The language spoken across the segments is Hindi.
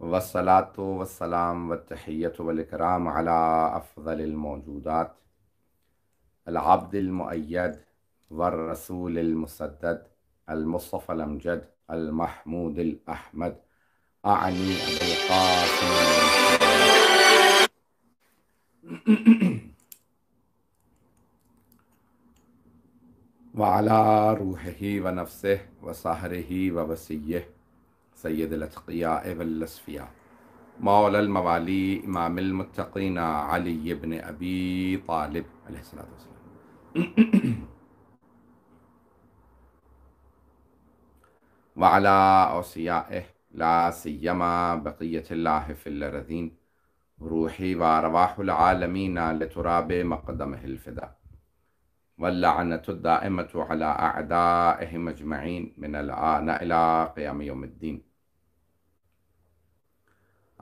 والصلاة والسلام والتحية والإكرام على أفضل الموجودات العبد المؤيد والرسول المسدد المصطفى الأمجد المحمود الأحمد أعني أبو القاسم وعلى روحه ونفسه وصهره ووسيه سيد الأتقياء والأسفياء مولى الموالي إمام المتقين علي بن أبي طالب عليه الصلاة والسلام وعلى أوصيائه لا سيما بقية الله في الأرذين روحي وأرواح العالمين لتراب مقدمه الفداء واللعنة الدائمة على أعدائه مجمعين من الآن إلى قيام يوم الدين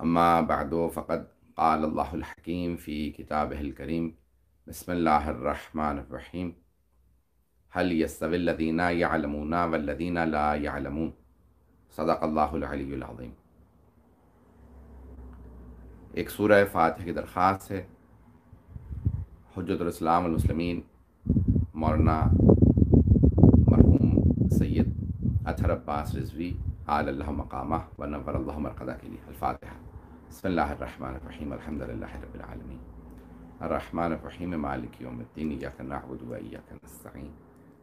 أما بعد فقد قال الله الحكيم في كتابه الكريم بسم الله الرحمن الرحيم هل يستوي الذين يعلمون والذين لا يعلمون صدق الله العلي العظيم ایک سورہ فاتح کی درخواست ہے حجت الاسلام المسلمین مولانا مرحوم سید اطہر عباس رضوی آل اللہ مقامہ ونور اللہ مرقدہ کے لیے الفاتحہ बसमीम अलहमदिल्लाबीआलमीन रहीम मालिक यौमद्दीन याकनाबुदयाकनस्तीन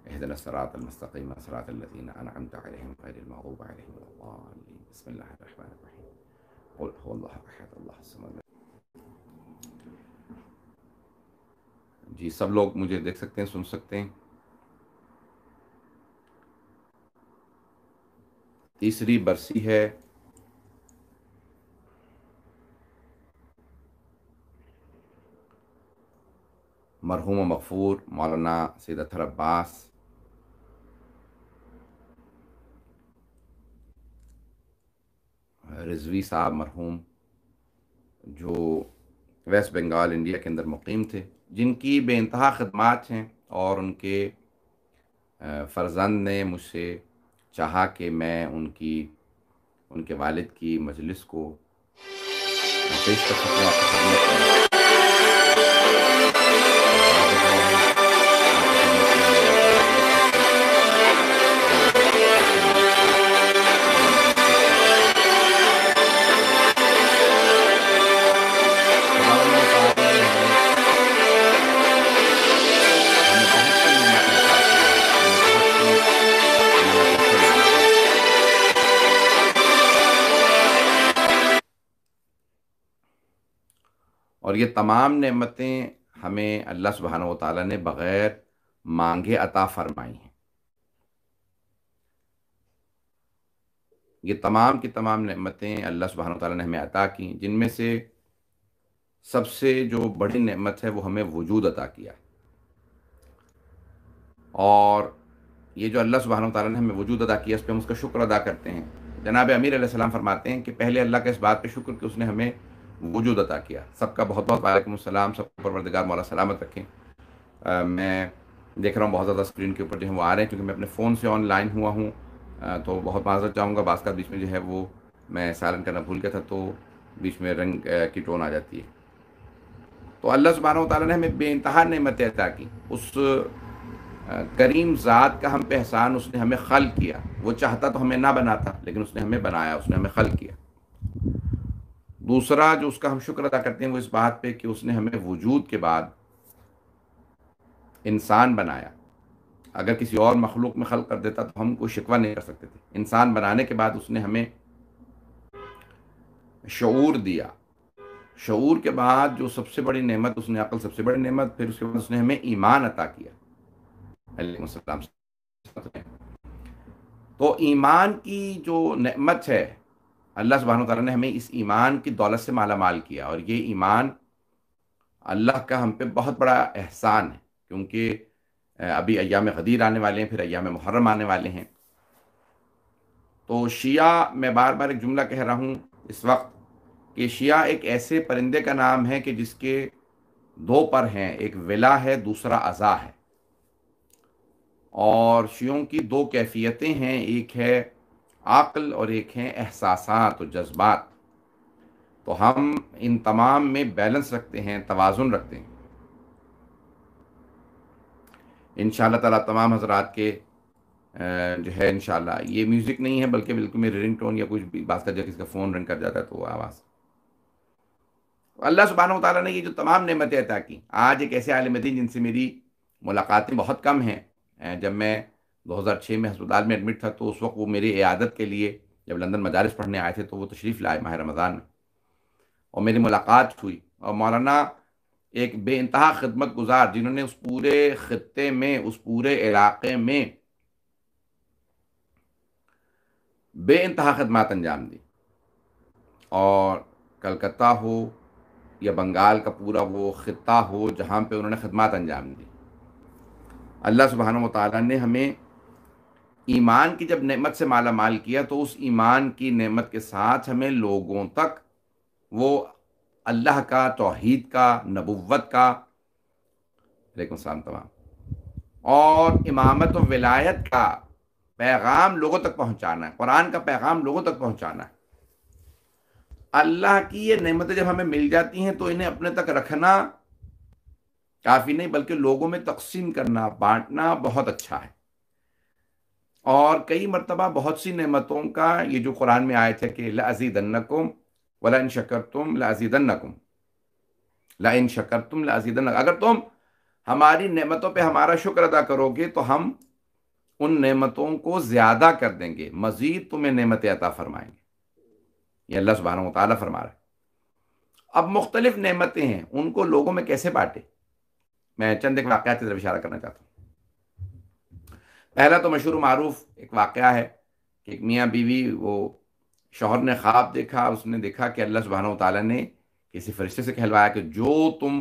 अहदन सरातमस्तकीम सरातलजीन अनमतबसमीम जी सब लोग मुझे देख सकते हैं सुन सकते हैं तीसरी बरसी है मरहूम मकफूर मौलाना सैद अथर अब्बास रिजवी साहब मरहूम जो वेस्ट बंगाल इंडिया के अंदर मुकीम थे जिनकी बेानतहा खदमात हैं और उनके फ़र्जंद ने मुझसे चाहा कि मैं उनकी उनके वालिद की मजलिस को पेश कर सकूँ तमाम नेमतें हमें अल्लाह सुबहान ताली ने बग़ैर मांगे अता फरमाई हैं ये तमाम की तमाम नेमतें अल्लाह सुबहान ताली ने हमें अता की जिनमें से सबसे जो बड़ी नेमत है वो हमें वजूद अता किया और ये जो अल्लाह सुबहान ताली ने हमें वजूद अदा किया उस पर हम उसका शुक्र अदा करते हैं जनाब अमीर सलाम फरमाते हैं कि पहले अल्लाह का इस बात पर शुक्र कि उसने हमें वजूद अता किया सबका बहुत बहुत वालेकुम सलाम सबको परवरदगार मौला सलामत रखें आ, मैं देख रहा हूँ बहुत ज़्यादा स्क्रीन के ऊपर जो है वो आ रहे हैं क्योंकि मैं अपने फ़ोन से ऑनलाइन हुआ हूँ तो बहुत माजरत चाहूँगा बास का बीच में जो है वो मैं सालन करना भूल गया था तो बीच में रंग की टोन आ जाती है तो अल्लाह सुबहाना ताली ने हमें बेानतहा नमत अता की उस करीम ज़ात का हम पे एहसान उसने हमें खल किया वो चाहता तो हमें ना बनाता लेकिन उसने हमें बनाया उसने हमें खल किया दूसरा जो उसका हम शुक्र अदा करते हैं वो इस बात पे कि उसने हमें वजूद के बाद इंसान बनाया अगर किसी और मखलूक में खल कर देता तो हम कोई शिकवा नहीं कर सकते थे इंसान बनाने के बाद उसने हमें शूर दिया शूर के बाद जो सबसे बड़ी नेमत उसने अकल सबसे बड़ी नेमत फिर उसके बाद उसने हमें ईमान अता किया तो ईमान की जो नेमत है अल्लाह सुबहान तारा ने हमें इस ईमान की दौलत से माला माल किया और ये ईमान अल्लाह का हम पे बहुत बड़ा एहसान है क्योंकि अभी अयाम गदीर आने वाले हैं फिर अयाम मुहर्रम आने वाले हैं तो शिया मैं बार बार एक जुमला कह रहा हूँ इस वक्त कि शिया एक ऐसे परिंदे का नाम है कि जिसके दो पर हैं एक विला है दूसरा अज़ा है और शियों की दो कैफियतें हैं एक है आक़ल और एक हैं एहसास और जज्बात तो हम इन तमाम में बैलेंस रखते हैं तोज़ुन रखते हैं इन ताला तमाम हजरात के जो है इन ये म्यूज़िक नहीं है बल्कि बिल्कुल मेरे रिंग टोन या कुछ भी बात कर जब किसका फ़ोन रिंग कर जाता है तो वो आवाज़ तो अल्लाह सुबहान ताली ने ये जो तमाम नमतें अता की आज एक ऐसे आलम जिनसे मेरी मुलाकातें बहुत कम हैं जब मैं 2006 में अस्पताल में एडमिट था तो उस वक्त वो मेरी इयादत के लिए जब लंदन मदारस पढ़ने आए थे तो वो तशरीफ़ लाए माह रमज़ान में और मेरी मुलाकात हुई और मौलाना एक बे इनतहा खदमत गुजार जिन्होंने उस पूरे ख़त्ते में उस पूरे इलाके में बे इनतहा खदमात अंजाम दी और कलकत्ता हो या बंगाल का पूरा वो ख़त्ता हो जहाँ पे उन्होंने खदमात अंजाम दी अल्लाह सुबहान वाली ने हमें ईमान की जब नेमत से माला माल किया तो उस ईमान की नेमत के साथ हमें लोगों तक वो अल्लाह का तोहद का नबुवत का वालेकाम तमाम और इमामत व विलायत का पैगाम लोगों तक पहुंचाना है कुरान का पैगाम लोगों तक पहुंचाना है अल्लाह की ये नेमतें जब हमें मिल जाती हैं तो इन्हें अपने तक रखना काफ़ी नहीं बल्कि लोगों में तकसीम करना बांटना बहुत अच्छा है और कई मरतबा बहुत सी नमतों का ये जो कुरान में आए थे कि लजीदन्नकुम वला इन शकर तुम लजीदन्नकुम ला इन शकर तुम लजीदन अगर तुम हमारी नमतों पे हमारा शुक्र अदा करोगे तो हम उन नमतों को ज़्यादा कर देंगे मज़ीद तुम्हें नमतें अता फरमाएंगे ये अल्लाह सुबह मतलब फरमा रहा है अब मुख्तलिफ नमतें हैं उनको लोगों में कैसे बांटे मैं चंद एक वाक़ात की तरफ इशारा करना चाहता हूँ पहला तो मशहूर मरूफ एक वाक़ है कि एक मियाँ बीवी वो शोहर ने ख्वाब देखा उसने देखा कि अल्लाह सुबहान तला ने किसी फरिश्ते से कहलवाया कि जो तुम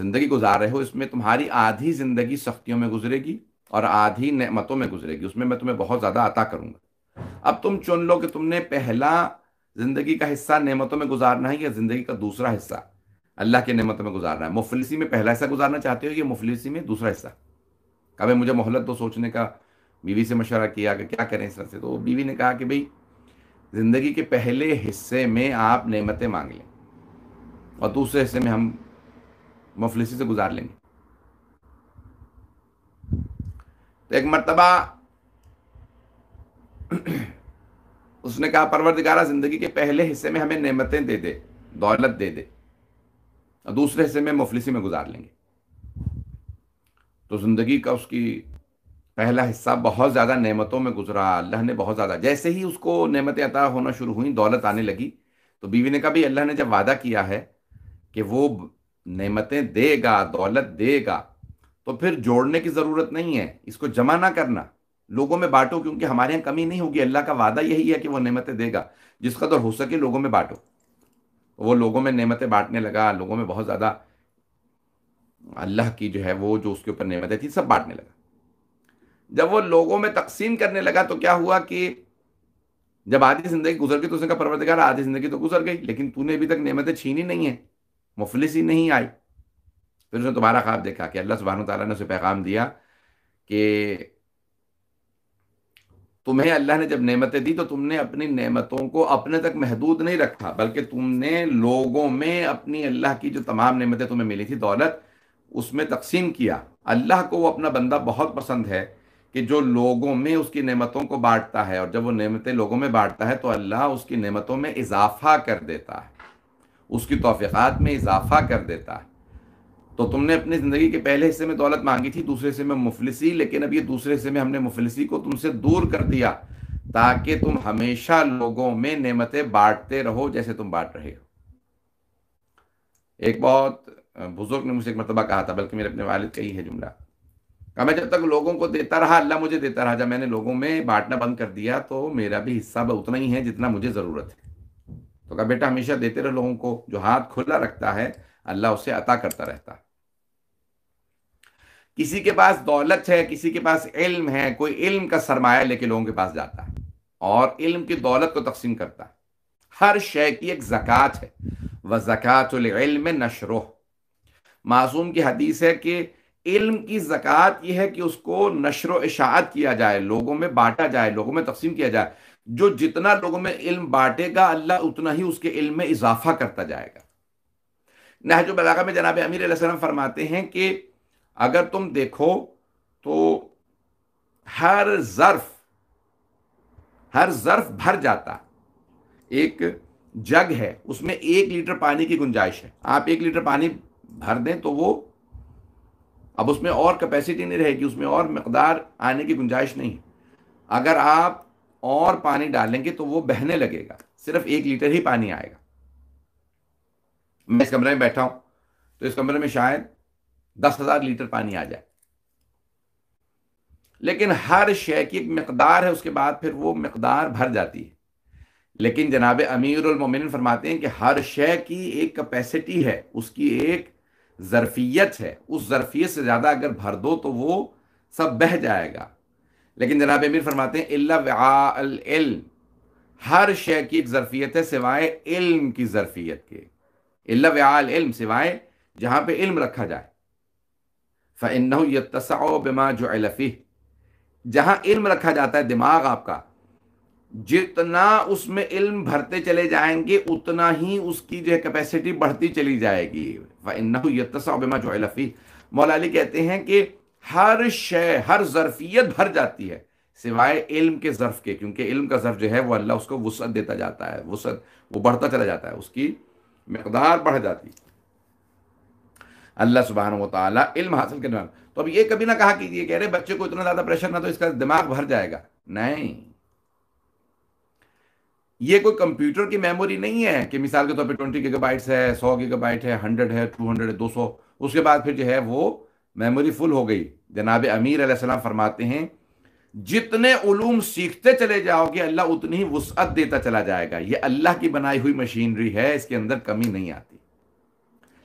ज़िंदगी गुजार रहे हो इसमें तुम्हारी आधी ज़िंदगी सख्तियों में गुजरेगी और आधी नमतों में गुजरेगी उसमें मैं तुम्हें बहुत ज़्यादा अता करूँगा अब तुम चुन लो कि तुमने पहला ज़िंदगी का हिस्सा नमतों में गुजारना है या ज़िंदगी का दूसरा हिस्सा अल्लाह के नमतों में गुजारना है मुफलिसी में पहला हिस्सा गुजारना चाहते हो या मुफलिसी में दूसरा हिस्सा कभी मुझे मोहलत तो सोचने का बीवी से मशवरा किया कि क्या करें इस तरह से तो बीवी ने कहा कि भाई ज़िंदगी के पहले हिस्से में आप नेमतें मांग लें और दूसरे हिस्से में हम मफलिसी से गुजार लेंगे तो एक मरतबा उसने कहा परवरदिगारा ज़िंदगी के पहले हिस्से में हमें नेमतें दे दे दौलत दे दे और दूसरे हिस्से में मफलिसी में गुजार लेंगे तो ज़िंदगी का उसकी पहला हिस्सा बहुत ज़्यादा नेमतों में गुजरा अल्लाह ने बहुत ज़्यादा जैसे ही उसको नेमतें अता होना शुरू हुई दौलत आने लगी तो बीवी ने कहा भी अल्लाह ने जब वादा किया है कि वो नेमतें देगा दौलत देगा तो फिर जोड़ने की ज़रूरत नहीं है इसको जमा ना करना लोगों में बांटो क्योंकि हमारे यहाँ कमी नहीं होगी अल्लाह का वादा यही है कि वो नेमतें देगा जिस कदर हो सके लोगों में बांटो वो लोगों में नेमतें बांटने लगा लोगों में बहुत ज़्यादा अल्लाह की जो है वो जो उसके ऊपर नियमतें थी सब बांटने लगा जब वो लोगों में तकसीम करने लगा तो क्या हुआ कि जब आधी जिंदगी गुजर गई तो उसने कहा परवरदिगार आधी जिंदगी तो गुजर गई लेकिन तूने अभी तक नियमतें छीनी नहीं है मुफलिस ही नहीं आई फिर उसने तुम्हारा ख्वाब देखा कि अल्लाह सुबहान तला ने उसे पैगाम दिया कि तुम्हें अल्लाह ने जब नेमतें दी तो तुमने अपनी नेमतों को अपने तक महदूद नहीं रखा बल्कि तुमने लोगों में अपनी अल्लाह की जो तमाम नेमतें तुम्हें मिली थी दौलत उसमें तकसीम किया अल्लाह को वो अपना बंदा बहुत पसंद है कि जो लोगों में उसकी नेमतों को बांटता है और जब वो नेमतें लोगों में बांटता है तो अल्लाह उसकी नेमतों में इजाफा कर देता है उसकी तोफ़ीक़ात में इजाफा कर देता है तो तुमने अपनी ज़िंदगी के पहले हिस्से में दौलत मांगी थी दूसरे हिस्से में मुफलसी लेकिन अब ये दूसरे हिस्से में हमने मुफलसी को तुमसे दूर कर दिया ताकि तुम हमेशा लोगों में नेमतें बांटते रहो जैसे तुम बांट रहे हो एक बहुत बुजुर्ग ने मुझसे एक मरतबा कहा था बल्कि मेरे अपने वालिद का ही है जुमला कहा मैं जब तक लोगों को देता रहा अल्लाह मुझे देता रहा जब मैंने लोगों में बांटना बंद कर दिया तो मेरा भी हिस्सा उतना ही है जितना मुझे ज़रूरत है तो कहा बेटा हमेशा देते रहे लोगों को जो हाथ खुला रखता है अल्लाह उसे अता करता रहता है किसी के पास दौलत है किसी के पास इल्म है कोई इल्म का सरमाया लेके लोगों के पास जाता है और इल्म की दौलत को तकसीम करता है हर शय की एक जक़ात है वह जक़ात नशरोह मासूम की हदीस है कि इल्म की जक़ात यह है कि उसको नशर इशात किया जाए लोगों में बांटा जाए लोगों में तकसीम किया जाए जो जितना लोगों में इल्म बांटेगा अल्लाह उतना ही उसके इल्म में इजाफा करता जाएगा नहज बलागा में जनाब अमीर वसलम फरमाते हैं कि अगर तुम देखो तो हर ज़र्फ हर ज़र्फ भर जाता एक जग है उसमें एक लीटर पानी की गुंजाइश है आप एक लीटर पानी भर दें तो वो अब उसमें और कैपेसिटी नहीं रहेगी उसमें और मकदार आने की गुंजाइश नहीं अगर आप और पानी डालेंगे तो वो बहने लगेगा सिर्फ एक लीटर ही पानी आएगा मैं इस कमरे में बैठा हूं तो इस कमरे में शायद दस हजार लीटर पानी आ जाए लेकिन हर शय की एक मकदार है उसके बाद फिर वो मकदार भर जाती है लेकिन जनाब अमीर उलमिन फरमाते हैं कि हर शय की एक कैपेसिटी है उसकी एक ज़रफ़ियत है उस ज़रफ़ियत से ज़्यादा अगर भर दो तो वो सब बह जाएगा लेकिन जनाब अमीर फरमाते हैं इल्म हर शे की एक ज़रफ़ियत है सिवाय इल्म की ज़रफ़ियत के इल्म सिवाय जहां पे इल्म रखा जाए फसाओ बिमा जो एलफी जहां इल्म रखा जाता है दिमाग आपका जितना उसमें इल्म भरते चले जाएंगे उतना ही उसकी जो है कैपेसिटी बढ़ती चली जाएगी मौला अली कहते हैं कि हर शय हर ज़रफ़ियत भर जाती है सिवाय इल्म के जरफ के क्योंकि इल्म का जरफ जो है वो अल्लाह उसको वसत देता जाता है वसत वो बढ़ता चला जाता है उसकी मकदार बढ़ जाती अल्लाह सुबहान वाली इल्म हासिल करना तो अब ये कभी ना कहा कि ये कह रहे बच्चे को इतना ज़्यादा प्रेशर ना तो इसका दिमाग भर जाएगा नहीं ये कोई कंप्यूटर की मेमोरी नहीं है कि मिसाल के तौर पर ट्वेंटी गीगाबाइट्स है सौ गीगाबाइट है हंड्रेड है टू हंड्रेड है दो सौ उसके बाद फिर जो है वो मेमोरी फुल हो गई जनाब अमीर अलैहिस्सलाम फरमाते हैं जितने उलूम सीखते चले जाओगे अल्लाह उतनी ही वसअत देता चला जाएगा ये अल्लाह की बनाई हुई मशीनरी है इसके अंदर कमी नहीं आती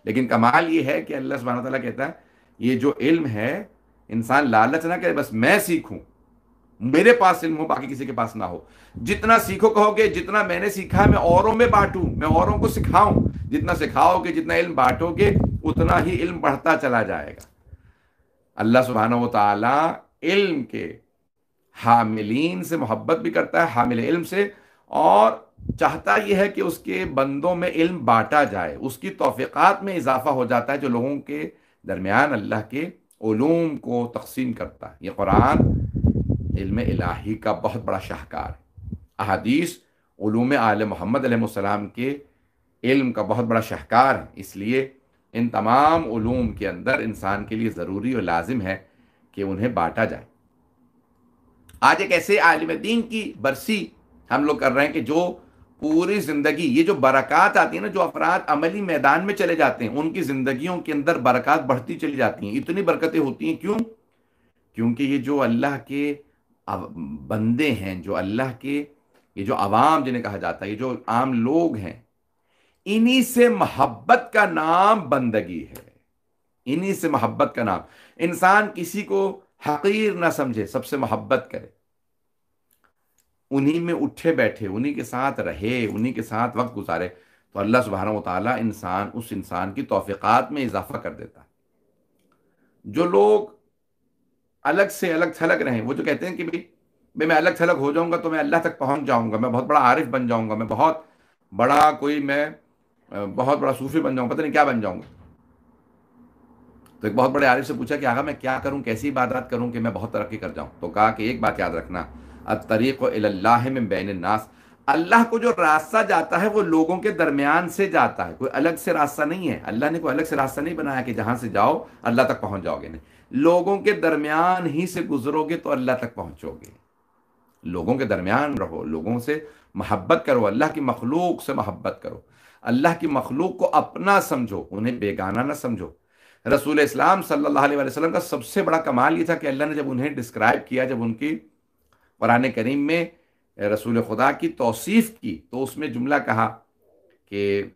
लेकिन कमाल ये है कि अल्लाह सुबहाना तला कहता है ये जो इल्म है इंसान लालच ना करे बस मैं सीखूं मेरे पास इल्म हो बाकी किसी के पास ना हो जितना सीखो कहोगे जितना मैंने सीखा है मैं औरों में बांटू मैं औरों को सिखाऊं जितना सिखाओगे जितना इल्म बांटोगे उतना ही इल्म बढ़ता चला जाएगा अल्लाह सुबहाना तला इल्म के हामिलीन से मोहब्बत भी करता है हामिल इल्म से और चाहता यह है कि उसके बंदों में इल्म बांटा जाए उसकी तोफ़ीक़ात में इजाफा हो जाता है जो लोगों के दरमियान अल्लाह के ओलूम को तकसीम करता है ये कुरान इल्म इलाही का बहुत बड़ा शाहकार है अहदीस ूम आल मोहम्मद के इल्म का बहुत बड़ा शाहकार है इसलिए इन तमाम ूम के अंदर इंसान के लिए ज़रूरी और लाजिम है कि उन्हें बांटा जाए आज एक ऐसे आलिम दीन की बरसी हम लोग कर रहे हैं कि जो पूरी ज़िंदगी ये जो बरक़ात आती है ना जो अफराद अमली मैदान में चले जाते हैं उनकी ज़िंदगियों के अंदर बरक़ात बढ़ती चली जाती हैं इतनी बरकतें होती हैं क्यों क्योंकि ये जो अल्लाह के बंदे हैं जो अल्लाह के ये जो आवाम जिन्हें कहा जाता है ये जो आम लोग हैं इन्हीं से मोहब्बत का नाम बंदगी है इन्हीं से मोहब्बत का नाम इंसान किसी को हकीर ना समझे सबसे मोहब्बत करे उन्हीं में उठे बैठे उन्हीं के साथ रहे उन्हीं के साथ वक्त गुजारे तो अल्लाह सुबहाना ताली इंसान उस इंसान की तोफ़ीक़ात में इजाफा कर देता है जो लोग अलग से अलग थलग रहे वो जो कहते हैं कि भाई भाई मैं अलग थलग हो जाऊंगा तो मैं अल्लाह तक पहुंच जाऊंगा मैं बहुत बड़ा आरिफ बन जाऊंगा मैं बहुत बड़ा कोई मैं बहुत बड़ा सूफी बन जाऊंगा पता नहीं क्या बन जाऊंगा तो एक बहुत बड़े आरिफ से पूछा कि आगा मैं क्या करूं कैसी इबादत करूं कि मैं बहुत तरक्की कर जाऊं तो कहा कि एक बात याद रखना अब तरीक़ में बैन नास अल्लाह को जो रास्ता जाता है वो लोगों के दरमियान से जाता है कोई अलग से रास्ता नहीं है अल्लाह ने कोई अलग से रास्ता नहीं बनाया कि जहां से जाओ अल्लाह तक पहुंच जाओगे नहीं लोगों के दरमियान ही से गुजरोगे तो अल्लाह तक पहुंचोगे लोगों के दरमियान रहो लोगों से मोहब्बत करो अल्लाह की मखलूक से मोहब्बत करो अल्लाह की मखलूक को अपना समझो उन्हें बेगाना ना समझो रसूल इस्लाम सल्लल्लाहु अलैहि वसल्लम का सबसे बड़ा कमाल ये था कि अल्लाह ने जब उन्हें डिस्क्राइब किया जब उनकी कुरान करीम में रसूल खुदा की तोसीफ की तो उसमें जुमला कहा कि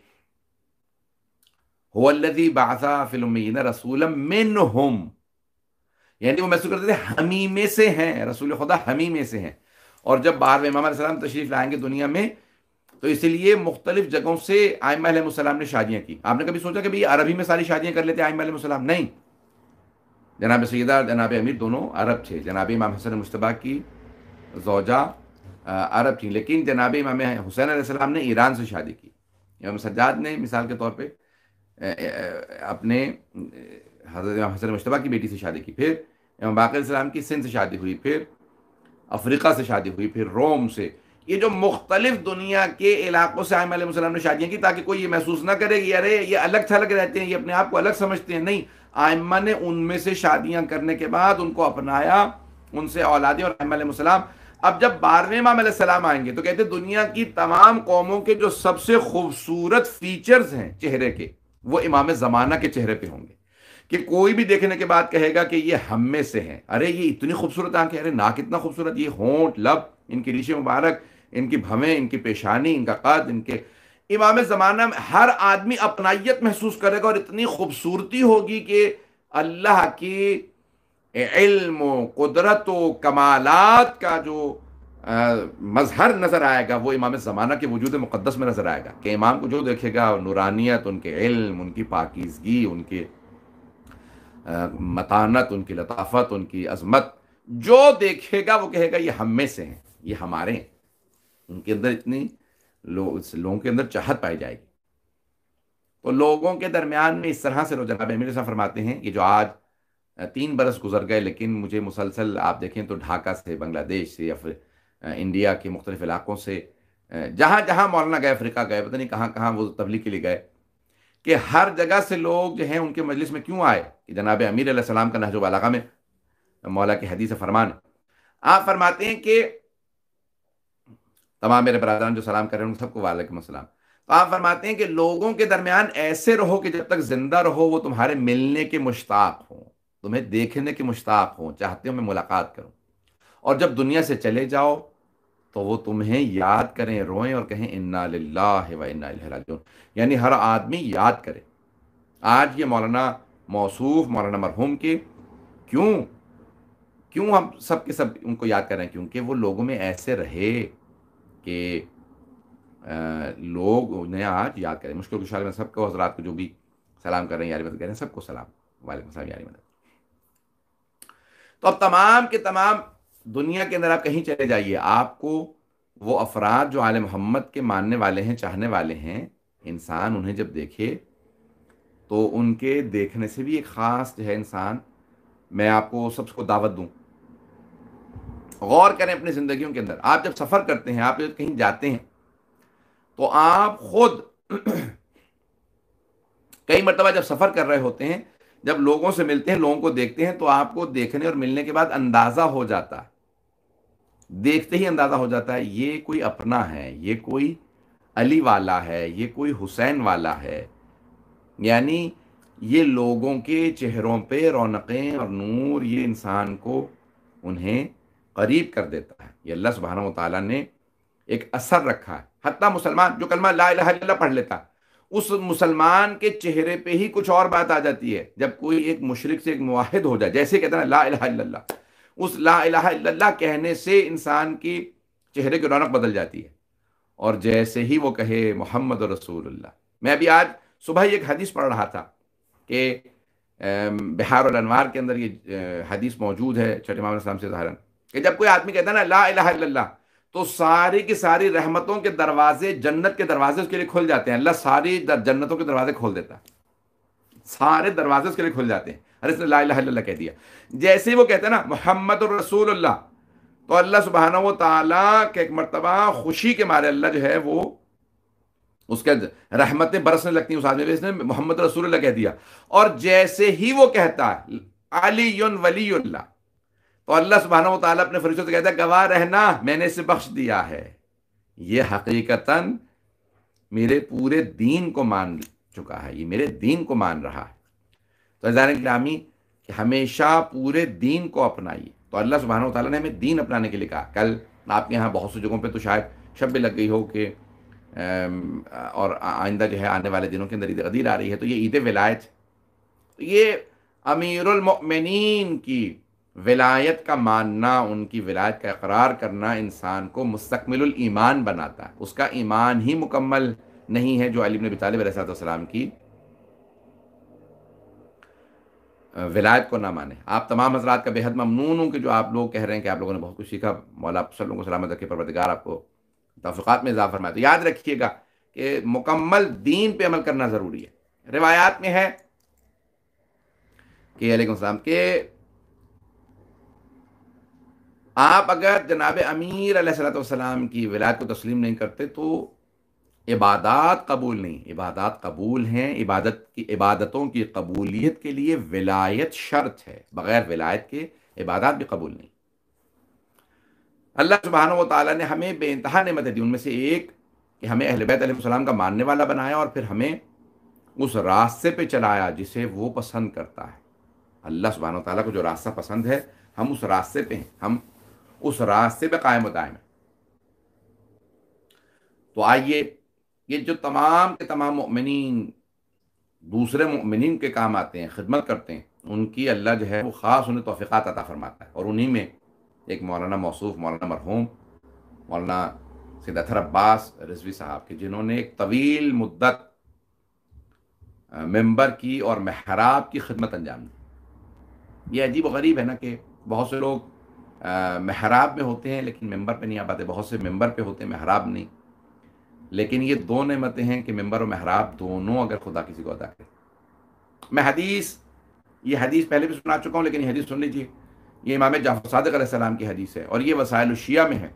होल्लदी बाजा फिल्मीन रसूलम मिन यानी वो महसूस करते थे हमी में से हैं रसूल खुदा हम में से हैं और जब बारहवें इमाम सलाम तशरीफ लाएंगे दुनिया में तो इसलिए मुख्तलिफ जगहों से आयम ने शादियां की आपने कभी सोचा कि भाई अरबी में सारी शादियां कर लेते हैं सलाम नहीं जनाब सैदा जनाब अमीर दोनों अरब थे जनाब इमाम हसन मुशतबा की जोजा अरब थी लेकिन जनाब इमाम हुसैन आसमाम ने ईरान से शादी की इमाम सज्जाद ने मिसाल के तौर पर अपने हजरत हसन मुशतबा की बेटी से शादी की फिर इमाम बाकर की सिंध से शादी हुई फिर अफ्रीका से शादी हुई फिर रोम से ये जो मुख्तलिफ दुनिया के इलाकों से आम आलम ने शादियाँ की ताकि कोई ये महसूस ना करे कि अरे ये अलग थलग रहते हैं ये अपने आप को अलग समझते हैं नहीं आयमा ने उनमें से शादियाँ करने के बाद उनको अपनाया उनसे औलादे और आम आलम अब जब बारहवें इमाम सलाम आएंगे तो कहते दुनिया की तमाम कौमों के जो सबसे खूबसूरत फीचर्स हैं चेहरे के वो इमाम जमाना के चेहरे पे होंगे कि कोई भी देखने के बाद कहेगा कि ये हम में से हैं अरे ये इतनी खूबसूरत आंखें अरे ना कितना खूबसूरत ये होंठ लब इनकी रिश मुबारक इनकी भवें इनकी पेशानी इनका कद इनके इमाम ज़माना में हर आदमी अपनाइत महसूस करेगा और इतनी खूबसूरती होगी कि अल्लाह की इल्म कुदरत कमालत का जो मजहर नज़र आएगा वो इमाम ज़माना के वजूद मुक़दस में नज़र आएगा कि इमाम को जो देखेगा नूरानियत उनके इल्म उनकी पाकिजगी उनके मतानत उनकी लताफत उनकी अजमत जो देखेगा वो कहेगा ये हम में से हैं ये हमारे हैं उनके अंदर इतनी लोगों के अंदर चाहत पाई जाएगी तो लोगों के दरमियान में इस तरह से रोजाना फरमाते हैं कि जो आज तीन बरस गुजर गए लेकिन मुझे मुसलसल आप देखें तो ढाका से बांग्लादेश से या इंडिया के मुख्तलिफ इलाकों से जहाँ जहाँ मौलाना गए अफ्रीका गए पता नहीं कहाँ कहाँ वो तबलीग के लिए गए कि हर जगह से लोग जो हैं उनके मजलिस में क्यों आए कि जनाब अमीर सलाम का नहजुब अलाका में मौला के हदीस फरमान आप फरमाते हैं कि तमाम मेरे बरदान जो सलाम कर रहे हैं उन सबको वालेकुम असलम तो आप फरमाते हैं कि लोगों के दरमियान ऐसे रहो कि जब तक जिंदा रहो वो तुम्हारे मिलने के मुश्ताक हों तुम्हें देखने के मुश्ताक हूँ चाहते हो मैं मुलाकात करूँ और जब दुनिया से चले जाओ तो वो तुम्हें याद करें रोएं और कहें इन्ना व इन्ना यानी हर आदमी याद करे आज ये मौलाना मौसूफ मौलाना मरहूम के क्यों क्यों हम सब के सब उनको याद कर रहे हैं क्योंकि वो लोगों में ऐसे रहे कि लोग उन्हें आज याद करें मुश्किल कुशाल में सबको हजरात को जो भी सलाम कर रहे हैं यारी मदद कर रहे हैं सबको सलाम वालेकुम सलाम यारी मदद तो अब तमाम के तमाम दुनिया के अंदर आप कहीं चले जाइए आपको वो अफराद जो आल मोहम्मद के मानने वाले हैं चाहने वाले हैं इंसान उन्हें जब देखे तो उनके देखने से भी एक ख़ास जो है इंसान मैं आपको सबको दावत दूँ गौर करें अपनी ज़िंदगियों के अंदर आप जब सफ़र करते हैं आप जब कहीं जाते हैं तो आप खुद कई मरतबा जब सफ़र कर रहे होते हैं जब लोगों से मिलते हैं लोगों को देखते हैं तो आपको देखने और मिलने के बाद अंदाजा हो जाता है देखते ही अंदाजा हो जाता है ये कोई अपना है ये कोई अली वाला है ये कोई हुसैन वाला है यानी ये लोगों के चेहरों पे रौनकें और नूर ये इंसान को उन्हें करीब कर देता है ये अल्लाह सुबहाना ताली ने एक असर रखा है हत्या मुसलमान जो कलमा ला पढ़ लेता उस मुसलमान के चेहरे पे ही कुछ और बात आ जाती है जब कोई एक मुशरक से एक मुहिद हो जाए जैसे कहते हैं ला उस ला कहने से इंसान की चेहरे की रौनक बदल जाती है और जैसे ही वो कहे मोहम्मद रसूलुल्लाह मैं अभी आज सुबह एक हदीस पढ़ रहा था कि बिहार और अनवार के अंदर ये हदीस मौजूद है छठे मामले से धारण कि जब कोई आदमी कहता है ना ला इला तो सारी की सारी रहमतों के दरवाजे जन्नत के दरवाजे उसके लिए खुल जाते हैं अल्लाह सारी जन्नतों के दरवाजे खोल देता सारे दरवाजे उसके लिए खुल जाते हैं अरे इसने ला ला कह दिया जैसे ही वो कहते हैं ना मोहम्मद रसूल तो अल्लाह सुबहाना वो ताला के एक मरतबा खुशी के मारे अल्लाह जो है वो उसके रहमतें बरसने लगती हैं उस आदमी इसने मोहम्मद रसूल कह दिया और जैसे ही वो कहता है अली वली तो अल्लाह सुबहाना ताली अपने फरिश्तों से कहता है गवाह रहना मैंने इसे बख्श दिया है ये हकीकता मेरे पूरे दीन को मान चुका है ये मेरे दीन को मान रहा है तो कि हमेशा पूरे दीन को अपनाइए तो अल्लाह सुबहाना तौ ने हमें दीन अपनाने के लिए कहा कल आपके यहाँ बहुत सी जगहों पर तो शायद शब लग गई हो कि और आइंदा जो है आने वाले दिनों के अंदर ईद गदीर आ रही है तो ये ईद विलायत ये अमीरमिन की विलायत का मानना उनकी विलायत का इकरार करना इंसान को मुस्तकमिल ईमान बनाता है उसका ईमान ही मुकम्मल नहीं है जो अली नबी तालब की विलायत को ना माने आप तमाम हजरात का बेहद ममनून हूँ कि जो आप लोग कह रहे हैं कि आप लोगों ने बहुत कुछ सीखा मौला आप को सलामत रखे परवरदगार आपको तफ़ात में इजाफर फरमाया तो याद रखिएगा कि मुकम्मल दीन पे अमल करना ज़रूरी है रिवायात में है कि के आप अगर जनाब अमीर सलाम की विलायत को तस्लीम नहीं करते तो इबादत कबूल नहीं इबादत कबूल हैं इबादत की इबादतों की कबूलियत के लिए विलायत शर्त है बग़ैर विलायत के इबादत भी कबूल नहीं अल्लाह सुबहान तै ने हमें बेानतहा नमतें दी उनमें से एक कि हमें अहलबैत का मानने वाला बनाया और फिर हमें उस रास्ते पर चलाया जिसे वो पसंद करता है अल्लाह सुबहान ताली को जो रास्ता पसंद है हम उस रास्ते पर हैं हम उस रास्ते पे कायम दायम है तो आइए ये जो तमाम के तमाम ममिन दूसरे ममिन के काम आते हैं खिदमत करते हैं उनकी अल्लाह जो है वो ख़ास उन्हें तोफ़ीक़ात अता फरमाता है और उन्हीं में एक मौलाना मौसूफ मौलाना मरहूम मौलाना सैद अथर अब्बास रिजवी साहब के जिन्होंने एक तवील मुद्दत मेंबर की और महराब की खिदमत अंजाम दी ये अजीब व गरीब है ना कि बहुत से लोग महराब में होते हैं लेकिन मेंबर पे नहीं आ पाते बहुत से मेंबर पे होते हैं महराब नहीं लेकिन ये दो नमतें हैं कि मेंबर और महराब दोनों अगर खुदा किसी को अदा करे मैं हदीस ये हदीस पहले भी सुना चुका हूँ लेकिन ये हदीस सुन लीजिए ये इमाम जाफर सदक सलाम की हदीस है और ये वसायल शिया में है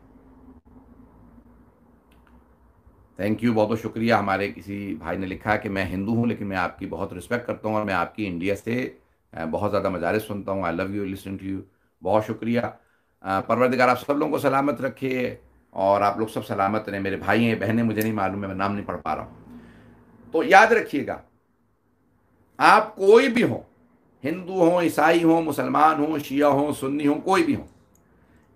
थैंक यू बहुत बहुत शुक्रिया हमारे किसी भाई ने लिखा है कि मैं हिंदू हूँ लेकिन मैं आपकी बहुत रिस्पेक्ट करता हूँ और मैं आपकी इंडिया से बहुत ज़्यादा मजारस सुनता हूँ I love you listen to you बहुत शुक्रिया परवरदिगार आप सब लोगों को सलामत रखिए और आप लोग सब सलामत रहें मेरे भाई हैं बहनें मुझे नहीं मालूम है मैं नाम नहीं पढ़ पा रहा हूँ तो याद रखिएगा आप कोई भी हो हिंदू हो ईसाई हो मुसलमान हो शिया हो सुन्नी हो कोई भी हो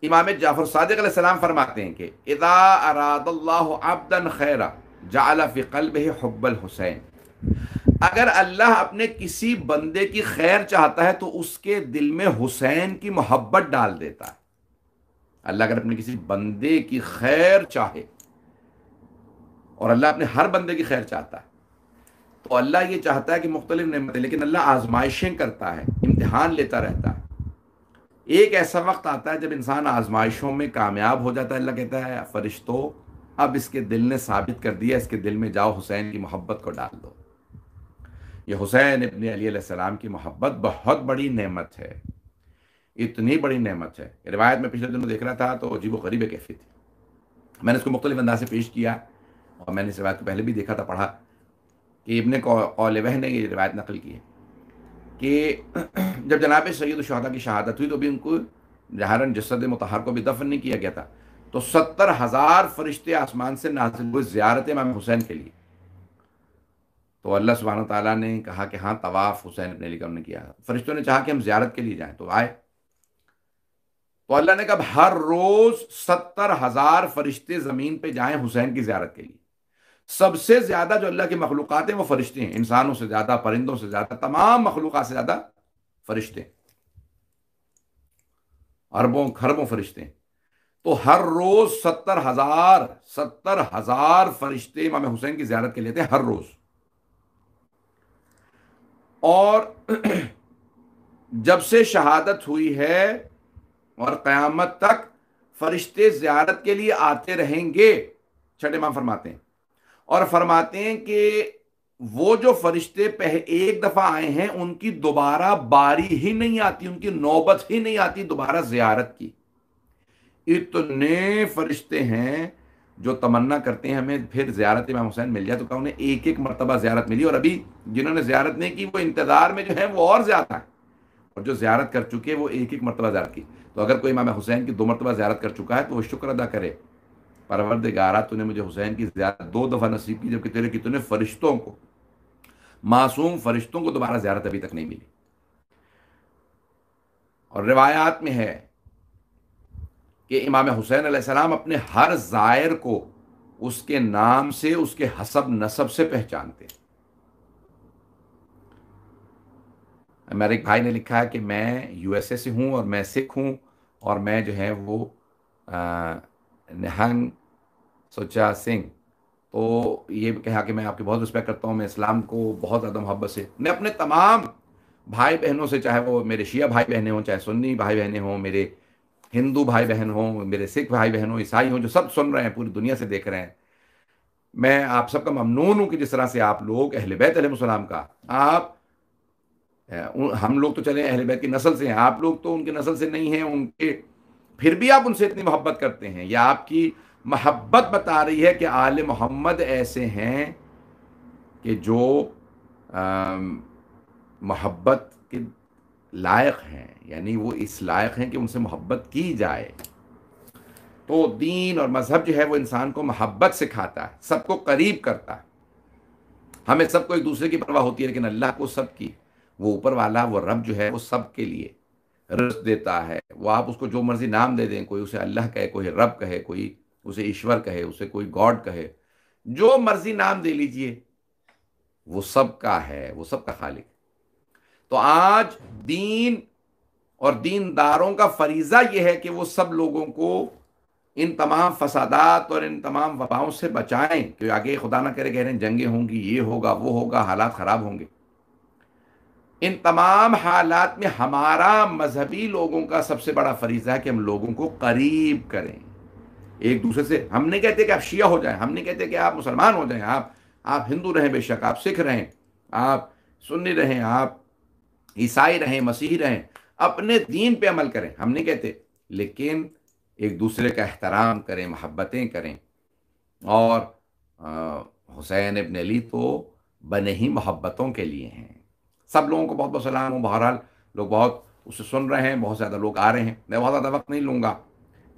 इमाम जाफर सदक सलाम फरमाते हैं कि इदा खैरा जालफ़ हब्बल हुसैन अगर अल्लाह अपने किसी बंदे की खैर चाहता है तो उसके दिल में हुसैन की मोहब्बत डाल देता है अल्लाह अगर अपने किसी बंदे की खैर चाहे और अल्लाह अपने हर बंदे की खैर चाहता है तो अल्लाह ये चाहता है कि मुख्तलिफ नमतें लेकिन अल्लाह आजमाइशें करता है इम्तहान लेता रहता है एक ऐसा वक्त आता है जब इंसान आजमाइशों में कामयाब हो जाता है अल्लाह कहता है फरिश्तों अब इसके दिल ने साबित कर दिया इसके दिल में जाओ हुसैन की मोहब्बत को डाल दो ये हुसैन इबन अली सलाम की मोहब्बत बहुत बड़ी नेमत है इतनी बड़ी नेमत है रिवायत में पिछले दिनों देख रहा था तो अजीब गरीब कैफी थी मैंने इसको मुख्तलिफ अंदाज से पेश किया और मैंने इस रिवायत को पहले भी देखा था पढ़ा कि इबन ओलवह ने ये रिवायत नकल की है कि जब जनाब सैद शहदा की शहादत हुई तो भी उनको जहारन जसद मतहर को भी दफन नहीं किया गया था तो सत्तर हज़ार फरिश्ते आसमान से नाजिल हुए ज़्यारत इमाम हुसैन के लिए तो अल्लाह सुबहान ताली ने कहा कि हाँ तवाफ़ हुसैन अपने लिए हमने किया फरिश्तों ने चाहा कि हम ज़्यारत के लिए जाएँ तो आए तो अल्लाह ने कहा हर रोज सत्तर हजार फरिश्ते जमीन पे जाएं हुसैन की ज्यारत के लिए सबसे ज्यादा जो अल्लाह के मखलूक हैं वो फरिश्ते हैं इंसानों से ज्यादा परिंदों से ज्यादा तमाम मखलूक से ज्यादा फरिश्ते अरबों खरबों फरिश्ते तो हर रोज सत्तर हजार सत्तर हजार फरिश्ते मामे हुसैन की ज्यारत के लेते हैं हर रोज और जब से शहादत हुई है और क़यामत तक फरिश्ते ज़्यारत के लिए आते रहेंगे छठे माँ फरमाते हैं और फरमाते हैं कि वो जो फरिश्ते एक दफ़ा आए हैं उनकी दोबारा बारी ही नहीं आती उनकी नौबत ही नहीं आती दोबारा ज़्यारत की इतने फरिश्ते हैं जो तमन्ना करते हैं हमें फिर ज़्यारत इमाम हुसैन मिल जाए तो क्या उन्हें एक एक मरतबा ज़्यारत मिली और अभी जिन्होंने ज़्यारत नहीं की वो इंतज़ार में जो है वो और ज़्यादा है और जो ज़्यारत कर चुके हैं वो एक एक मरतबा ज्यादा की तो अगर कोई इमाम हुसैन की दो मरतबा ज्यारत कर चुका है तो वह शुक्र अदा करे परवरद गारा तूने मुझे हुसैन की ज्यादा दो दफ़ा नसीब की जबकि तेरे कितने फरिश्तों को मासूम फरिश्तों को दोबारा ज्यारत अभी तक नहीं मिली और रिवायात में है कि इमाम हुसैन सलाम अपने हर ज़ायर को उसके नाम से उसके हसब नसब से पहचानते मेरे एक भाई ने लिखा है कि मैं यूएसए से हूं और मैं सिख हूं और मैं जो है वो निहंग सुचा सिंह तो ये कहा कि मैं आपकी बहुत रिस्पेक्ट करता हूँ मैं इस्लाम को बहुत ज़्यादा मोहब्बत से मैं अपने तमाम भाई बहनों से चाहे वो मेरे शिया भाई बहने हों चाहे सुन्नी भाई बहने हों मेरे हिंदू भाई बहन हों मेरे सिख भाई बहन हों ईसाई हों जो सब सुन रहे हैं पूरी दुनिया से देख रहे हैं मैं आप सबका ममनून हूँ कि जिस तरह से आप लोग अहल बैत का आप हम लोग तो चले अहल बैत की नस्ल से हैं आप लोग तो उनके नस्ल से नहीं हैं उनके फिर भी आप उनसे इतनी मोहब्बत करते हैं या आपकी मोहब्बत बता रही है कि आल मोहम्मद ऐसे हैं कि जो मोहब्बत के लायक हैं यानी वो इस लायक हैं कि उनसे मोहब्बत की जाए तो दीन और मज़हब जो है वो इंसान को मोहब्बत सिखाता है सबको करीब करता है हमें सबको एक दूसरे की परवाह होती है लेकिन अल्लाह को सबकी वो ऊपर वाला वो रब जो है वो सब के लिए रस देता है वो आप उसको जो मर्जी नाम दे दें कोई उसे अल्लाह कहे कोई रब कहे कोई उसे ईश्वर कहे उसे कोई गॉड कहे जो मर्जी नाम दे लीजिए वो सब का है वो सब का खालिक तो आज दीन और दीनदारों का फरीज़ा यह है कि वो सब लोगों को इन तमाम फसादात और इन तमाम वबाओं से बचाएं क्योंकि आगे खुदा ना करे कह रहे हैं जंगे होंगी ये होगा वो होगा हालात ख़राब होंगे इन तमाम हालात में हमारा मजहबी लोगों का सबसे बड़ा फरीज़ा है कि हम लोगों को करीब करें एक दूसरे से हम नहीं कहते कि आप शिया हो जाएं हम नहीं कहते कि आप मुसलमान हो जाएं आप आप हिंदू रहें बेशक आप सिख रहें आप सुन्नी रहें आप ईसाई रहें मसीही रहें अपने दीन पे अमल करें हम नहीं कहते लेकिन एक दूसरे का एहतराम करें महब्बतें करें और हुसैन इबन अली तो बने ही मोहब्बतों के लिए हैं सब लोगों को बहुत बहुत सलाम हो बहरहाल लोग बहुत उसे सुन रहे हैं बहुत ज़्यादा लोग आ रहे हैं मैं बहुत ज़्यादा वक्त नहीं लूँगा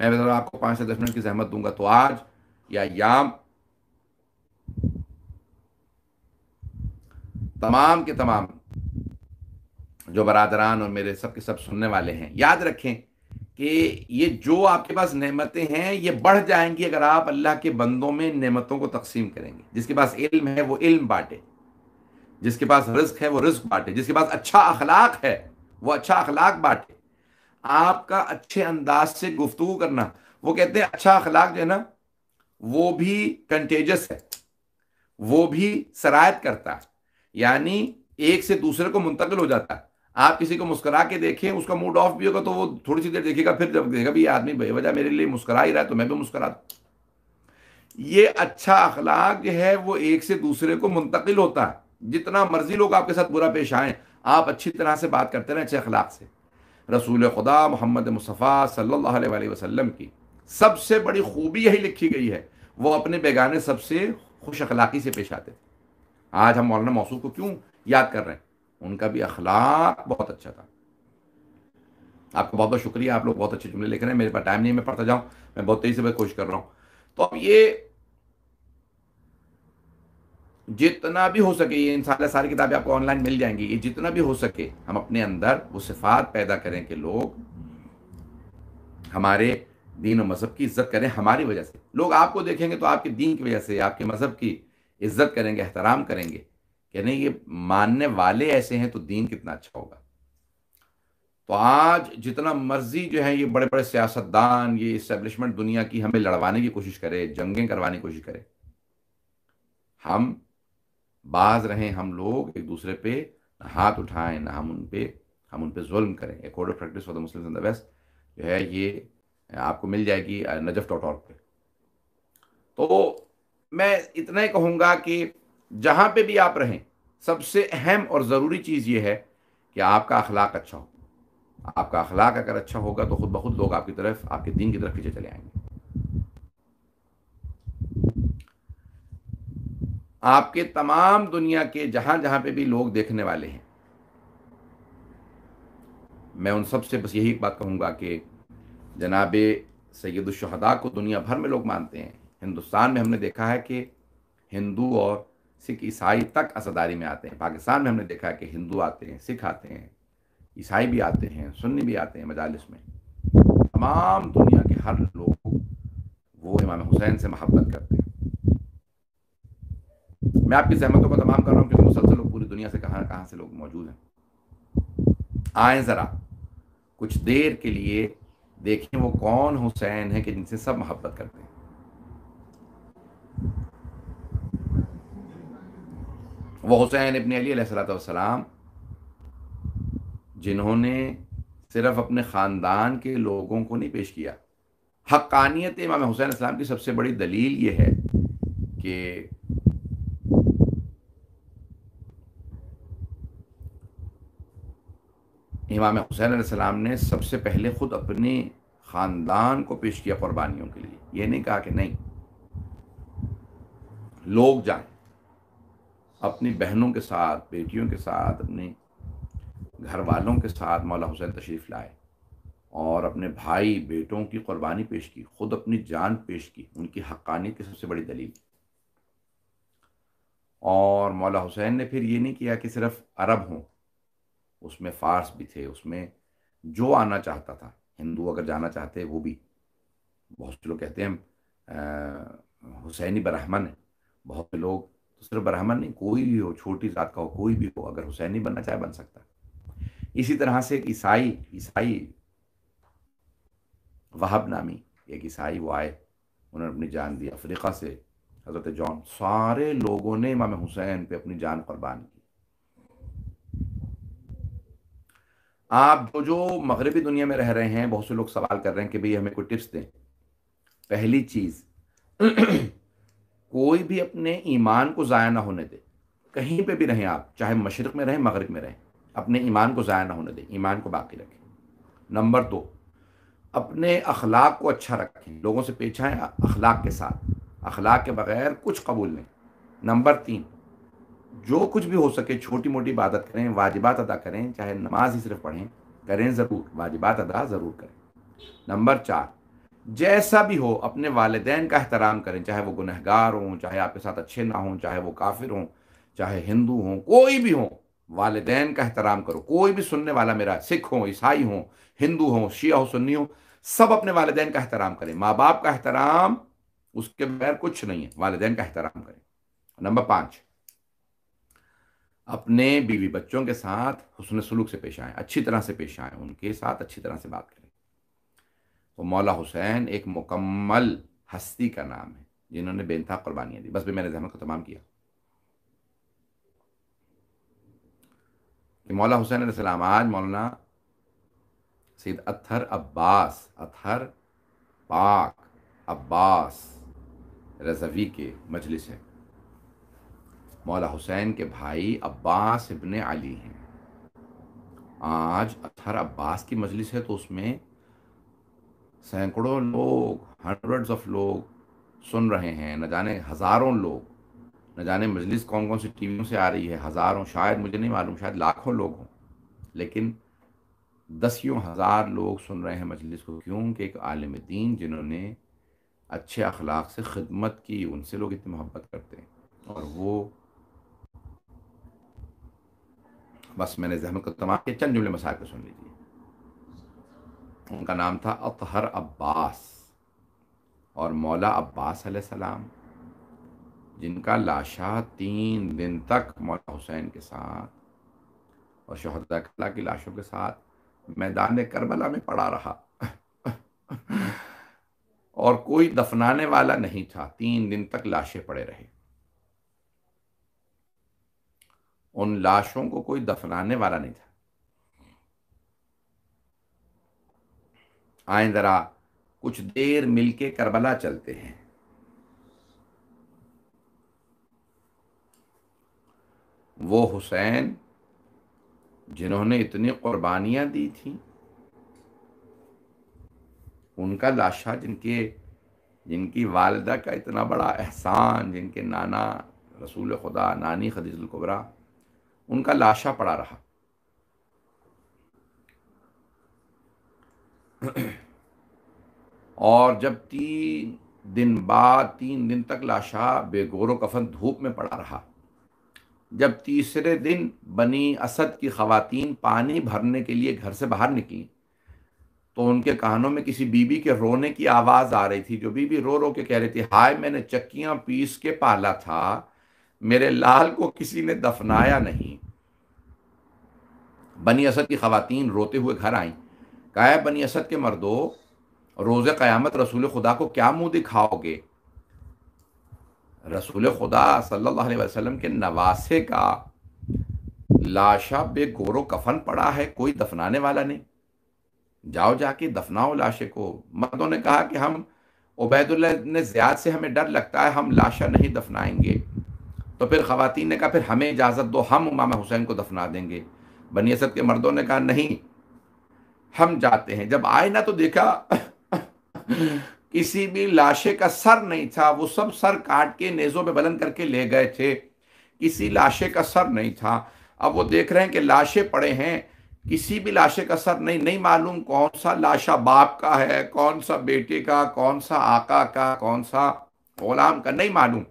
मैं ज़रा आपको पाँच से दस मिनट की जहमत दूंगा तो आज या याम तमाम के तमाम जो बरदरान और मेरे सब के सब सुनने वाले हैं याद रखें कि ये जो आपके पास नेमतें हैं ये बढ़ जाएंगी अगर आप अल्लाह के बंदों में नेमतों को तकसीम करेंगे जिसके पास इल्म है वो इल्म बांटे जिसके पास रिस्क है वो रिस्क बांटे जिसके पास अच्छा अखलाक है वो अच्छा अखलाक बांटे आपका अच्छे अंदाज से गुफ्तु करना वो कहते हैं अच्छा अखलाक जो है ना वो भी कंटेजस है वो भी सरायत करता है यानी एक से दूसरे को मुंतकिल हो जाता है आप किसी को मुस्करा के देखें उसका मूड ऑफ भी होगा तो वो थोड़ी सी देर देखेगा फिर जब देखेगा भी आदमी बेवजह मेरे लिए मुस्करा ही रहा है तो मैं भी मुस्करा दू ये अच्छा अखलाक जो है वो एक से दूसरे को मुंतकिल होता है जितना मर्जी लोग आपके साथ बुरा पेश आए आप अच्छी तरह से बात करते रहें अच्छे अखलाक से रसूल खुदा मोहम्मद मुस्तफ़ा सल्ला वसम की सबसे बड़ी खूबी यही लिखी गई है वो अपने बेगाने सबसे खुश अखलाकी से पेश आते थे आज हम मौलाना मौसू को क्यों याद कर रहे हैं उनका भी अखलाक बहुत अच्छा था आपका बहुत बहुत शुक्रिया आप लोग बहुत अच्छे जुमले लिख रहे हैं मेरे पास टाइम नहीं मैं पढ़ता जाऊँ मैं बहुत तेज़ी से कोशिश कर रहा हूँ तो अब ये जितना भी हो सके ये इन सारे सारी किताबें आपको ऑनलाइन मिल जाएंगी ये जितना भी हो सके हम अपने अंदर वो सिफात पैदा करें कि लोग हमारे दीन और मज़हब की इज्जत करें हमारी वजह से लोग आपको देखेंगे तो आपके दीन की वजह से आपके मज़हब की इज्जत करेंगे एहतराम करेंगे कि नहीं ये मानने वाले ऐसे हैं तो दीन कितना अच्छा होगा तो आज जितना मर्जी जो है ये बड़े बड़े सियासतदान ये इस्टेब्लिशमेंट दुनिया की हमें लड़वाने की कोशिश करे जंगें करवाने की कोशिश करे हम बाज रहें हम लोग एक दूसरे पे ना हाथ उठाएं ना हम उन पर हम उन पर जुल्म करें a code of practice for the Muslim in the West जो है ये आपको मिल जाएगी नजफ डॉट ऑर्ग पर तो मैं इतना ही कहूँगा कि जहाँ पे भी आप रहें सबसे अहम और ज़रूरी चीज़ ये है कि आपका अखलाक अच्छा हो आपका अखलाक अगर अच्छा होगा तो खुद ब खुद लोग आपकी तरफ आपके दीन की तरफ पीछे चले आएंगे आपके तमाम दुनिया के जहां जहां पे भी लोग देखने वाले हैं मैं उन सब से बस यही बात कहूँगा कि जनाब सैदुलशहदा को दुनिया भर में लोग मानते हैं हिंदुस्तान में हमने देखा है कि हिंदू और सिख ईसाई तक असदारी में आते हैं पाकिस्तान में हमने देखा है कि हिंदू आते हैं सिख आते हैं ईसाई भी आते हैं सुन्नी भी आते हैं मजालस में तमाम दुनिया के हर लोग वो इमाम हुसैन से मोहब्बत करते हैं मैं आपकी सहमतों को तमाम कर रहा हूँ क्योंकि मुसलसल लोग पूरी दुनिया से कहाँ कहां से लोग मौजूद हैं आए ज़रा कुछ देर के लिए देखें वो कौन हुसैन है कि जिनसे सब मोहब्बत करते हैं वो हुसैन इबन अली सलाम जिन्होंने सिर्फ अपने ख़ानदान के लोगों को नहीं पेश किया हक्कानियत इमाम हुसैन इस्लाम की सबसे बड़ी दलील ये है कि इमाम हुसैन सलाम ने सबसे पहले ख़ुद अपने ख़ानदान को पेश किया कुर्बानियों के लिए ये नहीं कहा कि नहीं लोग जाएं अपनी बहनों के साथ बेटियों के साथ अपने घर वालों के साथ मौला हुसैन तशरीफ़ लाए और अपने भाई बेटों की कुर्बानी पेश की खुद अपनी जान पेश की उनकी हक़ानियत की सबसे बड़ी दलील और मौला हुसैन ने फिर ये नहीं किया कि सिर्फ अरब हों उसमें फारस भी थे उसमें जो आना चाहता था हिंदू अगर जाना चाहते वो भी बहुत से लोग कहते हैं हुसैनी ब्राह्मण है बहुत से लोग तो सिर्फ ब्राह्मण नहीं कोई भी हो छोटी जात का हो कोई भी हो अगर हुसैनी बनना चाहे बन सकता इसी तरह से एक ईसाई ईसाई वहाब नामी एक ईसाई वो आए उन्होंने अपनी जान दी अफ्रीका से हजरत जॉन सारे लोगों ने इमाम हुसैन पे अपनी जान कुर्बान की आप जो जो मगरबी दुनिया में रह रहे हैं बहुत से लोग सवाल कर रहे हैं कि भाई हमें कोई टिप्स दें पहली चीज़ कोई भी अपने ईमान को ज़ाया ना होने दे कहीं पे भी रहें आप चाहे मशरक़ में रहें मगरब में रहें अपने ईमान को ज़ाया ना होने दें ईमान को बाकी रखें नंबर दो अपने अखलाक को अच्छा रखें लोगों से पेछाएँ अखलाक के साथ अखलाक के बगैर कुछ कबूल नहीं नंबर तीन जो कुछ भी हो सके छोटी मोटी इबादत करें वाजिबात अदा करें चाहे नमाज ही सिर्फ पढ़ें करें ज़रूर वाजिबात अदा ज़रूर करें नंबर चार जैसा भी हो अपने वालदेन का एहतराम करें चाहे वो गुनहगार हों चाहे आपके साथ अच्छे ना हों चाहे वो काफिर हों चाहे हिंदू हों कोई भी हों वालदेन का एहतराम करो कोई भी सुनने वाला मेरा सिख हो ईसाई हो हिंदू हो शिया हो सुन्नी हो सब अपने वालदेन का एहतराम करें माँ बाप का एहतराम उसके बगैर कुछ नहीं है वालदेन का एहतराम करें नंबर पाँच अपने बीवी बच्चों के साथ हसन सलूक से पेश आएँ अच्छी तरह से पेश आएँ उनके साथ अच्छी तरह से बात करें तो मौला हुसैन एक मुकम्मल हस्ती का नाम है जिन्होंने बेनता कुर्बानियाँ दी बस भी मैंने जहमत को तमाम किया कि मौला हुसैन सलाम आज मौलाना सैद अथर अब्बास अथर पाक अब्बास रजवी के मजलिस हैं मौला हुसैन के भाई अब्बास इबन अली हैं आज अथर अब्बास की मजलिस है तो उसमें सैकड़ों लोग हंड्रेड्स ऑफ लोग सुन रहे हैं न जाने हज़ारों लोग न जाने मजलिस कौन कौन सी टीवियों से आ रही है हज़ारों शायद मुझे नहीं मालूम शायद लाखों लोग हों लेकिन दसियों हज़ार लोग सुन रहे हैं मजलिस को क्योंकि एक आलम दीन जिन्होंने अच्छे अखलाक से खिदमत की उनसे लोग इतनी मोहब्बत करते हैं और वो बस मैंने जहमत को तमाम के चंद जुमले मसाक सुन लीजिए उनका नाम था अतहर अब्बास और मौला अब्बास सलाम जिनका लाशा तीन दिन तक मौला हुसैन के साथ और शहदा कला की लाशों के साथ मैदान करबला में पड़ा रहा और कोई दफनाने वाला नहीं था तीन दिन तक लाशें पड़े रहे उन लाशों को कोई दफनाने वाला नहीं था आए जरा कुछ देर मिलके करबला चलते हैं वो हुसैन जिन्होंने इतनी कुर्बानियां दी थी उनका लाशा जिनके जिनकी वालदा का इतना बड़ा एहसान जिनके नाना रसूल खुदा नानी खदीजुल कुबरा उनका लाशा पड़ा रहा और जब तीन दिन बाद तीन दिन तक लाशा बेगोरो कफन धूप में पड़ा रहा जब तीसरे दिन बनी असद की खातन पानी भरने के लिए घर से बाहर निकली तो उनके कहानों में किसी बीबी के रोने की आवाज़ आ रही थी जो बीबी रो रो के कह रही थी हाय मैंने चक्कियाँ पीस के पाला था मेरे लाल को किसी ने दफनाया नहीं बनी असद की खातन रोते हुए घर आईं कहा बनी असद के मर्दो रोज़ क्यामत रसूल खुदा को क्या मुंह दिखाओगे रसूल खुदा सल्लल्लाहु अलैहि वसल्लम के नवासे का लाशा बे गोरो कफन पड़ा है कोई दफनाने वाला नहीं जाओ जाके दफनाओ लाशे को मर्दों ने कहा कि हम उबैदुल्ला ने ज्याद से हमें डर लगता है हम लाशा नहीं दफनाएंगे तो फिर ख़वातीन ने कहा फिर हमें इजाज़त दो हम उमामा हुसैन को दफना देंगे बनी असद के मर्दों ने कहा नहीं हम जाते हैं जब आए ना तो देखा किसी भी लाशे का सर नहीं था वो सब सर काट के नेजों में बलंद करके ले गए थे किसी लाशे का सर नहीं था अब वो देख रहे हैं कि लाशे पड़े हैं किसी भी लाशे का सर नहीं नहीं मालूम कौन सा लाशा बाप का है कौन सा बेटे का कौन सा आका का कौन सा गुलाम का नहीं मालूम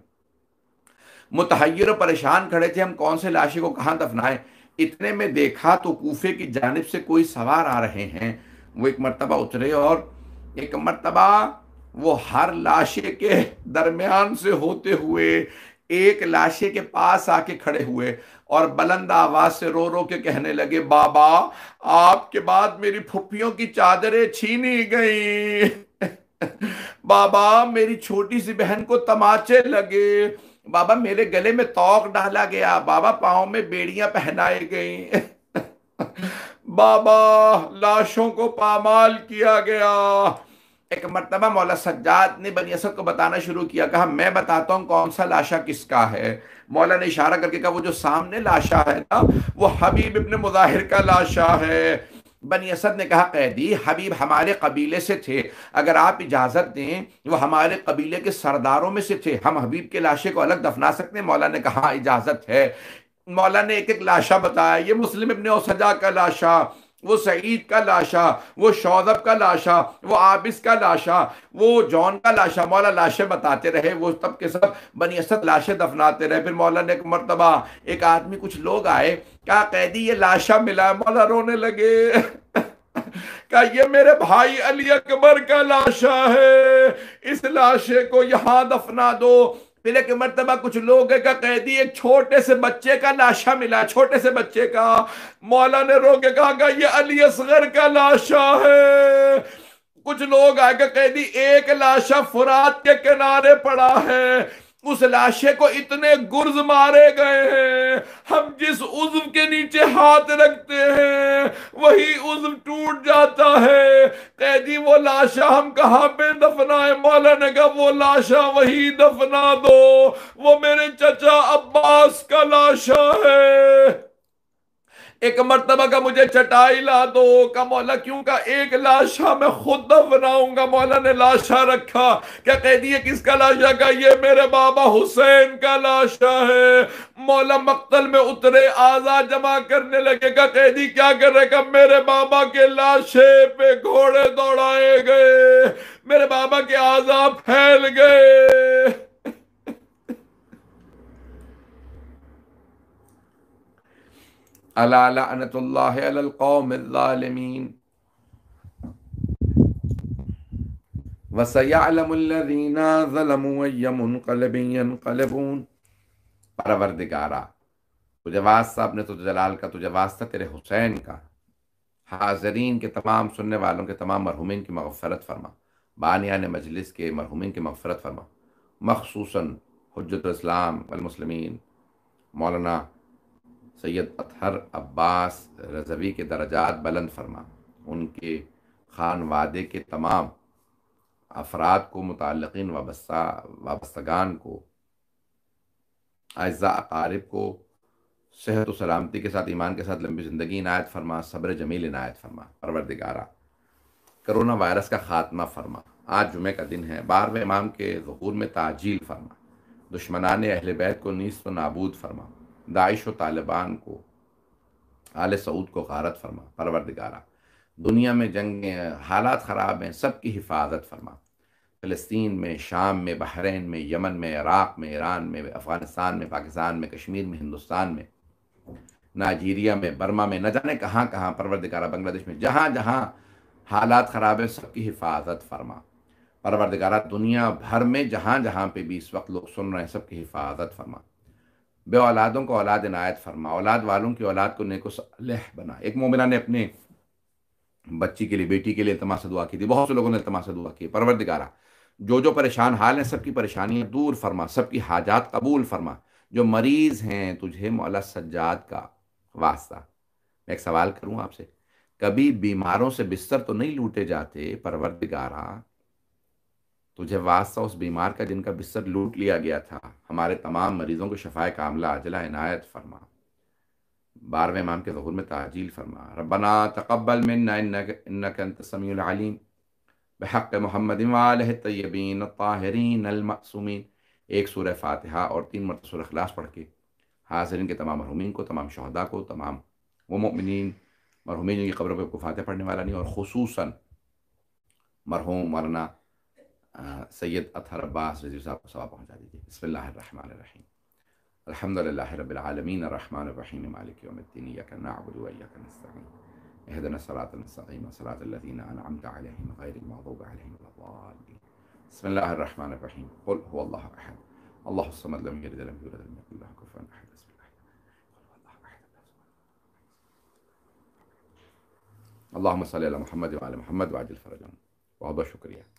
मुतहर परेशान खड़े थे हम कौन से लाशे को कहाँ दफनाएं इतने में देखा तो कूफे की जानब से कोई सवार आ रहे हैं वो एक मरतबा उतरे और एक मरतबा वो हर लाशे के दरमियान से होते हुए एक लाशे के पास आके खड़े हुए और बुलंद आवाज से रो रो के कहने लगे बाबा आपके बाद मेरी फुफियों की चादरें छीनी गई बाबा मेरी छोटी सी बहन को तमाचे लगे बाबा मेरे गले में तोक डाला गया बाबा पाओ में बेड़ियां पहनाई गई बाबा लाशों को पामाल किया गया एक मरतबा मौला सज्जाद ने बनी असद को बताना शुरू किया कहा मैं बताता हूँ कौन सा लाशा किसका है मौला ने इशारा करके कहा वो जो सामने लाशा है ना वो हबीब इब्ने मुजाहिर का लाशा है बनी असद ने कहा कैदी हबीब हमारे कबीले से थे अगर आप इजाज़त दें वो हमारे कबीले के सरदारों में से थे हम हबीब के लाशे को अलग दफना सकते हैं मौला ने कहा इजाज़त है मौला ने एक एक लाशा बताया ये मुस्लिम इबन सजा का लाशा वो सईद का लाशा वो शौदब का लाशा वो आबिस का लाशा वो जॉन का लाशा मौला लाशें बताते रहे वो सब के सब बनी असद लाशें दफनाते रहे फिर मौला ने एक मरतबा एक आदमी कुछ लोग आए क्या कैदी ये लाशा मिला मौला रोने लगे का ये मेरे भाई अली अकबर का लाशा है इस लाशे को यहाँ दफना दो फिर एक मरतबा कुछ लोग का कैदी एक छोटे से बच्चे का लाशा मिला छोटे से बच्चे का मौला ने रो के कहा ये अली असगर का लाशा है कुछ लोग आगे कैदी एक लाशा फुरात के किनारे पड़ा है उस लाशे को इतने गुर्ज मारे गए हैं हम जिस उज्व के नीचे हाथ रखते हैं वही उज्व टूट जाता है कैदी वो लाशा हम कहाँ पे दफनाए मौला ने कहा वो लाशा वही दफना दो वो मेरे चचा अब्बास का लाशा है एक मरतबा का मुझे चटाई ला दो का मौला क्यों का एक लाशा मैं खुद बनाऊंगा मौला ने लाशा रखा क्या कह दिए किसका लाशा का ये मेरे बाबा हुसैन का लाशा है मौला मक्तल में उतरे आजाद जमा करने लगे का कैदी क्या करेगा मेरे बाबा के लाशे पे घोड़े दौड़ाए गए मेरे बाबा के आजाद फैल गए अलामीन वसयालमदीनाकलबीनकलबून परवरदिगारा तुझे वास्ता अपने तुझे जलाल का तुझे वास्ता तेरे हुसैन का हाजरीन के तमाम सुनने वालों के तमाम मरहुमिन की मगफरत फरमा बानिया ने मजलिस के मरहुमिन की मगफरत फरमा मखसूस हजतलाम अलमसलमिन मौलाना सैयद अतहर अब्बास रजवी के दर्जात बुलंद फरमा उनके खान वादे के तमाम अफराद को मुतन वाबस्ता वाबस्तगान को अज्जा अकारब को सेहत व सलामती के साथ ईमान के साथ लंबी ज़िंदगी इनायत फरमा सब्र जमील इनायत फरमा परवरदिगारा करोना वायरस का खात्मा फरमा आज जुमे का दिन है बारहवें इमाम के ूर में ताजील फरमा दुश्मनान अहल बैत को नीस व नाबूद फरमा दाइश व तालिबान को आल सऊद को गारत फरमा परवरदगारा दुनिया में जंग हालात ख़राब हैं सब की हिफाजत फरमा फ़लस्तीन में शाम में बहरीन में यमन में इराक़ में ईरान में अफ़गानिस्तान में पाकिस्तान में कश्मीर में हिंदुस्तान में नाइजीरिया में बर्मा में न जाने कहाँ कहाँ परवरदगारा बांग्लादेश में जहाँ जहाँ हालात ख़राब है सबकी हिफाजत फरमा परवरदगारा दुनिया भर में जहाँ जहाँ पे भी इस वक्त लोग सुन रहे हैं सबकी हिफाजत फरमा बे औलादों को औलाद इनायत फरमा औलाद वालों की औलाद को नेको सलह बना एक मोमिना ने अपने बच्ची के लिए बेटी के लिए तमाशा दुआ की थी बहुत से लोगों ने तमाशा दुआ की परवरदिगारा जो जो परेशान हाल हैं सबकी परेशानियाँ दूर फरमा सबकी हाजात कबूल फरमा जो मरीज़ हैं तुझे मौला सज्जाद का वास्ता मैं एक सवाल करूँ आपसे कभी बीमारों से बिस्तर तो नहीं लूटे जाते परवरदिगारा तुझे वास्ता उस बीमार का जिनका बिस्तर लूट लिया गया था हमारे तमाम मरीजों को शफाय कामला अजला इनायत फरमा बारहवें इमाम के जहूर में ताजील फरमा रबना तकबल मिनसमीम बहक मोहम्मद तयबीन ताहरीन अलमसूमिन एक सूर फातहा और तीन मरतसूर अखलास पढ़ के हाजरीन के तमाम मरहूमिन को तमाम शहदा को तमाम वमिन मरहूमिन की खबरों पर फातह पढ़ने वाला नहीं और खसूस मरहूम मरना سيد أطهر عباس وزير سابق سواب بسم الله الرحمن الرحيم الحمد لله رب العالمين الرحمن الرحيم مالك يوم الدين إياك نعبد وإياك نستعين اهدنا الصراط المستقيم صراط الذين أنعمت عليهم غير المغضوب عليهم ولا الضالين بسم الله الرحمن الرحيم قل هو الله أحد الله الصمد لم يلد ولم يولد لم يكن له كفوا أحد بسم الله قل هو اللهم صل على محمد وعلى محمد وعجل فرجهم وعضو شكريا